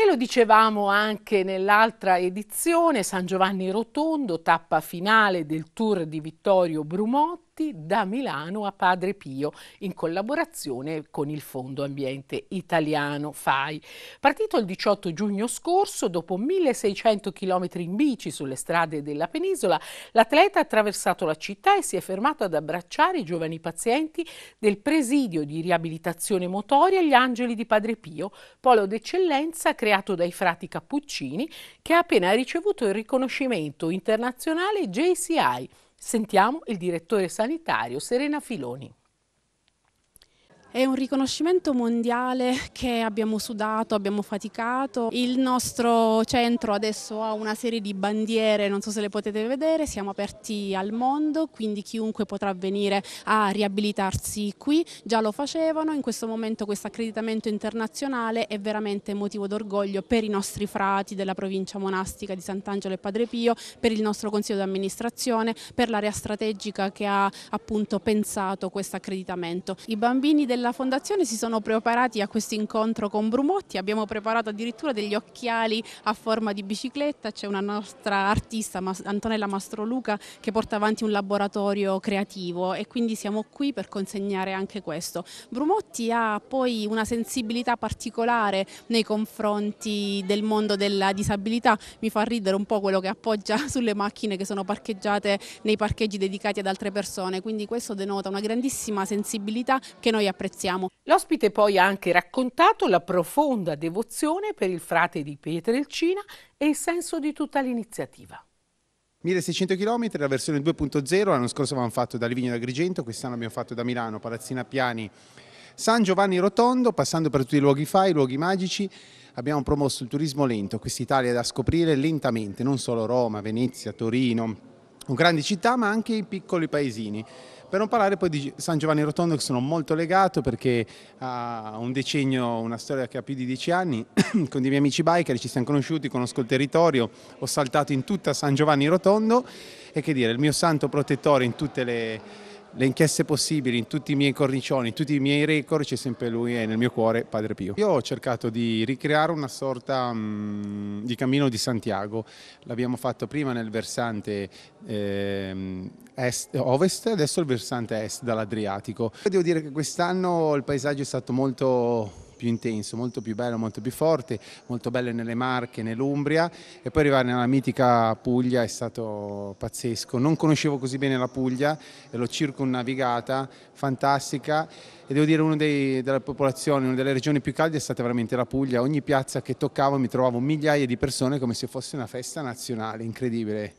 E lo dicevamo anche nell'altra edizione, San Giovanni Rotondo, tappa finale del tour di Vittorio Brumot. Matti da Milano a Padre Pio in collaborazione con il Fondo Ambiente Italiano FAI. Partito il 18 giugno scorso, dopo 1600 km in bici sulle strade della penisola, l'atleta ha attraversato la città e si è fermato ad abbracciare i giovani pazienti del presidio di riabilitazione motoria Gli Angeli di Padre Pio, polo d'eccellenza creato dai frati Cappuccini, che ha appena ricevuto il riconoscimento internazionale JCI Sentiamo il direttore sanitario Serena Filoni. È un riconoscimento mondiale che abbiamo sudato, abbiamo faticato. Il nostro centro adesso ha una serie di bandiere, non so se le potete vedere, siamo aperti al mondo, quindi chiunque potrà venire a riabilitarsi qui. Già lo facevano, in questo momento questo accreditamento internazionale è veramente motivo d'orgoglio per i nostri frati della provincia monastica di Sant'Angelo e Padre Pio, per il nostro consiglio di amministrazione, per l'area strategica che ha appunto pensato questo accreditamento. I bambini della della Fondazione si sono preparati a questo incontro con Brumotti, abbiamo preparato addirittura degli occhiali a forma di bicicletta, c'è una nostra artista Antonella Mastroluca che porta avanti un laboratorio creativo e quindi siamo qui per consegnare anche questo. Brumotti ha poi una sensibilità particolare nei confronti del mondo della disabilità, mi fa ridere un po' quello che appoggia sulle macchine che sono parcheggiate nei parcheggi dedicati ad altre persone, quindi questo denota una grandissima sensibilità che noi apprezziamo apprezziamo. L'ospite poi ha anche raccontato la profonda devozione per il frate di Pietrelcina e il senso di tutta l'iniziativa. 1600 km, la versione 2.0, l'anno scorso avevamo fatto da Livigno da Grigento, quest'anno abbiamo fatto da Milano, Palazzina Piani, San Giovanni Rotondo, passando per tutti i luoghi fai, i luoghi magici, abbiamo promosso il turismo lento, quest'Italia da scoprire lentamente, non solo Roma, Venezia, Torino, grandi città ma anche in piccoli paesini. Per non parlare poi di San Giovanni Rotondo che sono molto legato perché ha un decennio, una storia che ha più di dieci anni, con dei miei amici biker ci siamo conosciuti, conosco il territorio, ho saltato in tutta San Giovanni Rotondo e che dire, il mio santo protettore in tutte le le inchieste possibili, in tutti i miei cornicioni, in tutti i miei record, c'è sempre lui e nel mio cuore Padre Pio. Io ho cercato di ricreare una sorta mh, mm, di cammino di Santiago, l'abbiamo fatto prima nel versante eh, est, ovest, adesso il versante est dall'Adriatico. Devo dire che quest'anno il paesaggio è stato molto più intenso, molto più bello, molto più forte, molto bello nelle Marche, nell'Umbria e poi arrivare nella mitica Puglia è stato pazzesco. Non conoscevo così bene la Puglia e l'ho circonnavigata, fantastica e devo dire una delle popolazioni, una delle regioni più calde è stata veramente la Puglia. Ogni piazza che toccavo mi trovavo migliaia di persone come se fosse una festa nazionale, incredibile.